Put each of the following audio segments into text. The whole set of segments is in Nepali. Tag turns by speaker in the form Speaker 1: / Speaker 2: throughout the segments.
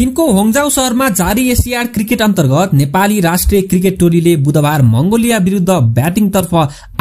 Speaker 1: चीनको होङजाउ शहरमा जारी एसियाड क्रिकेट अन्तर्गत नेपाली राष्ट्रिय क्रिकेट टोलीले बुधबार मंगोलिया विरूद्ध ब्याटिङतर्फ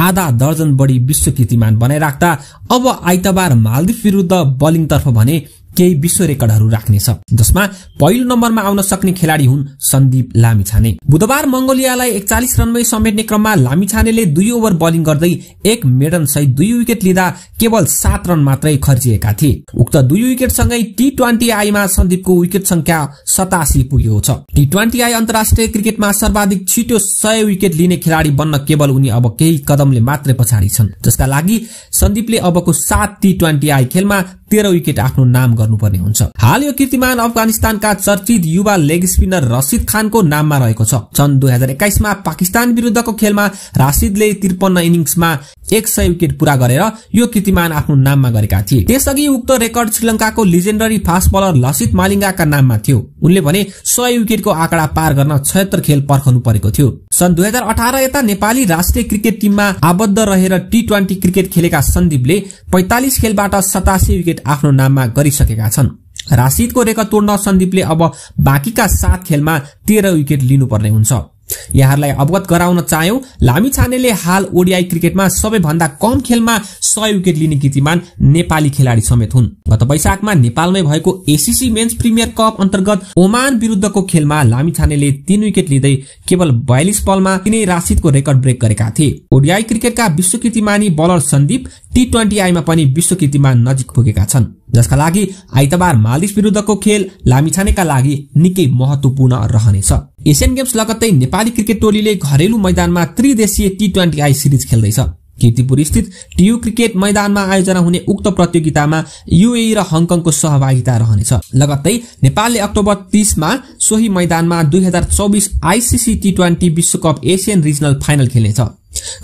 Speaker 1: आधा दर्जन बढ़ी विश्व कीर्तिमान बनाइराख्दा अब आइतबार मालदिप विरूद्ध बलिङतर्फ भने केही विश्व रेकर्डहरू राख्नेछ जसमा पहिलो नम्बरमा आउन सक्ने खेलाडी हुन् सन्दीप लामिछाने बुधबार मंगोलियालाई एकचालिस रनमै समेट्ने क्रममा लामिछानेले दुई ओभर बलिङ गर्दै एक मेडन सहित दुई विकेट लिँदा केवल सात रन मात्रै खर्चिएका थिए उक्त दुई विकेटसँगै टी ट्वेन्टी आईमा सन्दीपको विकेट संख्या सतासी पुगेको छ टी ट्वेन्टी आई अन्तर्राष्ट्रिय क्रिकेटमा सर्वाधिक छिटो सय विकेट लिने खेलाडी बन्न केवल उनी अब केही कदमले मात्रै पछाडि छन् जसका लागि सन्दीपले अबको सात टी ट्वेन्टी आई खेलमा तेह्र विकेट आफ्नो नाम गर्नुपर्ने हुन्छ हाल यो कीर्तिमान अफगानिस्तानका चर्चित युवा लेग स्पिनर रसिद खानको नाममा रहेको छ सन् दुई हजार एक्काइसमा पाकिस्तान विरुद्धको खेलमा राशिदले त्रिपन्न इनिङ्समा एक सय विकेट पूरा गरेर यो कृतिमान आफ्नो नाममा गरेका थिए त्यसअघि उक्त रेकर्ड श्रीलङ्काको लिजेन्डरी फास्ट बलर लसित मालिङ्गाका नाममा थियो उनले भने सय विकेटको आँकडा पार गर्न छयत्तर खेल पर्खनु परेको थियो सन् दुई हजार अठार यता नेपाली राष्ट्रिय क्रिकेट टिममा आबद्ध रहेर टी ट्वेन्टी क्रिकेट खेलेका सन्दीपले पैतालिस खेलबाट सतासी विकेट आफ्नो नाममा गरिसकेका छन् राशिदको रेकर्ड तोड्न सन्दीपले अब बाँकीका सात खेलमा तेह्र विकेट लिनुपर्ने हुन्छ यहाँहरूलाई अवगत गराउन लामी छानेले हाल ओडिआई क्रिकेटमा सबैभन्दा कम खेलमा सय विकेट लिने कीर्तिमान नेपाली खेलाडी समेत हुन् गत वैशाखमा नेपालमै भएको एसिसी मेन्स प्रिमियर कप अन्तर्गत ओमान विरुद्धको खेलमा लामिछानेले तीन विकेट लिँदै केवल बयालिस बलमा तिनै राशिदको रेकर्ड ब्रेक गरेका थिए ओडिआई क्रिकेटका विश्व कीर्तिमानी बलर सन्दीप टी ट्वेन्टी आईमा पनि विश्व कीर्तिमान नजिक पुगेका छन् जसका लागि आइतबार मालदिप विरुद्धको खेल लामिछानेका लागि निकै महत्वपूर्ण रहनेछ एसियन गेम्स लगत्तै नेपाली क्रिकेट टोलीले घरेलु मैदानमा त्रिदेशीय टी ट्वेन्टी आई सिरिज खेल्दैछ किर्तिपुर स्थित टियु क्रिकेट मैदानमा आयोजना हुने उक्त प्रतियोगितामा युए र हङकङको सहभागिता रहनेछ लगत्तै नेपालले अक्टोबर तीसमा सोही मैदानमा दुई हजार चौबिस आइसिसी टी ट्वेन्टी विश्वकप एसियन रिजनल फाइनल खेल्नेछ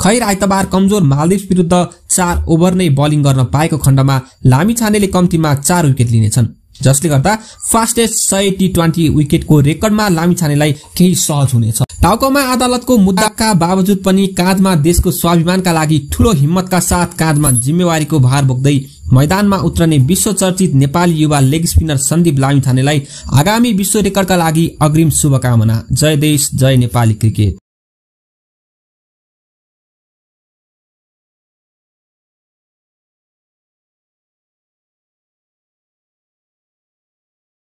Speaker 1: खैर आइतबार कमजोर मालदिप्स विरुद्ध चार ओभर नै बलिङ गर्न पाएको खण्डमा लामिछानेले कम्तीमा चार विकेट लिनेछन् जसले गर्दा फास्टेस्ट सय टी ट्वेन्टी विकेटको रेकर्डमा लामिछानेलाई केही सहज हुनेछ टाउकोमा अदालतको मुद्दाका बावजुद पनि काँधमा देशको स्वाभिमानका लागि ठूलो हिम्मतका साथ काँधमा जिम्मेवारीको भार बोक्दै मैदानमा उत्रने विश्व चर्चित नेपाली युवा लेग स्पिनर सन्दीप लामिछानेलाई आगामी विश्व रेकर्डका लागि अग्रिम शुभकामना जय देश जय नेपाली क्रिकेट